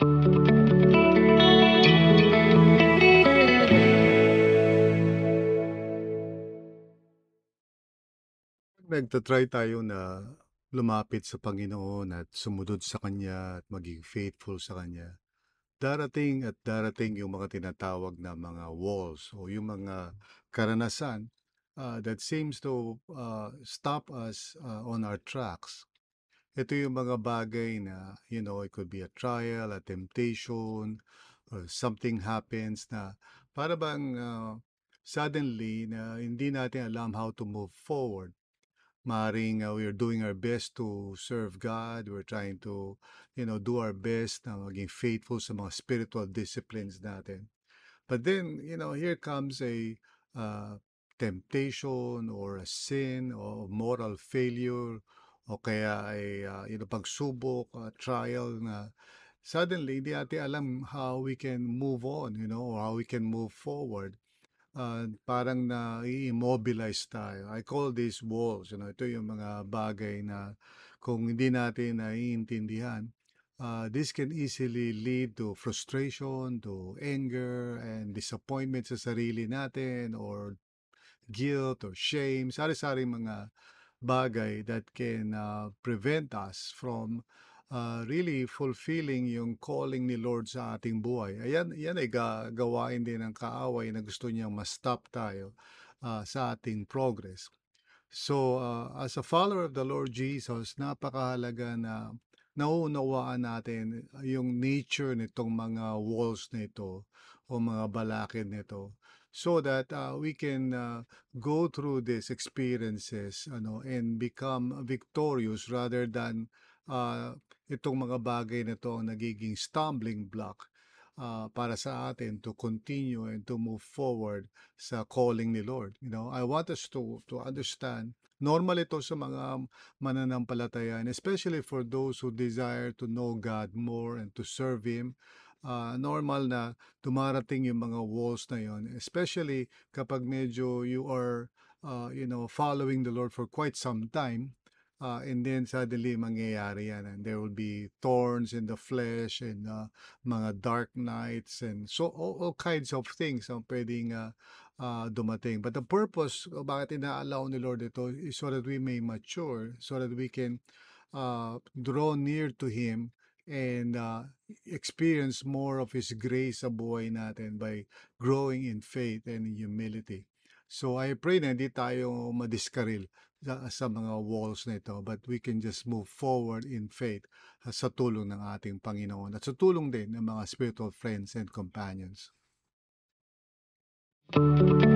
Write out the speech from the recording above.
Nagtatry tayo na lumapit sa Panginoon at sumunod sa Kanya at maging faithful sa Kanya, darating at darating yung mga tinatawag na mga walls o yung mga karanasan uh, that seems to uh, stop us uh, on our tracks ito yung mga bagay na, you know, it could be a trial, a temptation, or something happens na para bang uh, suddenly na hindi natin alam how to move forward. Maring uh, ah, we're doing our best to serve God, we're trying to, you know, do our best na maging faithful sa mga spiritual disciplines natin. But then, you know, here comes a uh, temptation or a sin or moral failure o kaya ay uh, ah, you pagsubok, uh, trial na suddenly hindi ate alam how we can move on, you know, or how we can move forward. Uh, parang na i-immobilize tayo. I call these walls, you know, ito yung mga bagay na kung hindi natin naiintindihan, uh, this can easily lead to frustration, to anger, and disappointment sa sarili natin, or guilt, or shame, sari-sari mga bagay that can uh, prevent us from uh, really fulfilling yung calling ni Lord sa ating buhay. Ayan, yan ay ga- din ng kaaway na gusto niyang ma-stop tayo uh, sa ating progress. So, uh, as a follower of the Lord Jesus, napakahalaga na nauunawaan natin yung nature nitong mga walls na ito o mga balakid nito so that uh, we can uh, go through these experiences ano and become victorious rather than uh, itong mga bagay na to ang nagiging stumbling block uh, para sa atin to continue and to move forward sa calling ni Lord you know I want us to to understand normal ito sa mga mananampalataya and especially for those who desire to know God more and to serve him uh, normal na dumarating yung mga walls na yon especially kapag medyo you are uh, you know following the Lord for quite some time uh, and then suddenly mangyayari yan and there will be thorns in the flesh and uh, mga dark nights and so all, all kinds of things ang pwedeng uh, uh, dumating but the purpose bakit inaalaw ni Lord ito is so that we may mature so that we can uh, draw near to Him and uh, experience more of His grace sa buhay natin by growing in faith and in humility. So I pray na hindi tayo madiskaril sa, sa mga walls nito but we can just move forward in faith sa tulong ng ating Panginoon at sa tulong din ng mga spiritual friends and companions. Thank